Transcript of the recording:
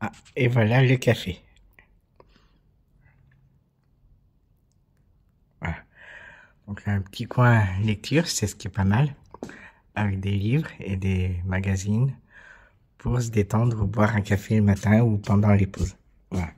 Ah, et voilà le café. Voilà. Donc un petit coin lecture, c'est ce qui est pas mal, avec des livres et des magazines pour se détendre ou boire un café le matin ou pendant les pauses. Voilà.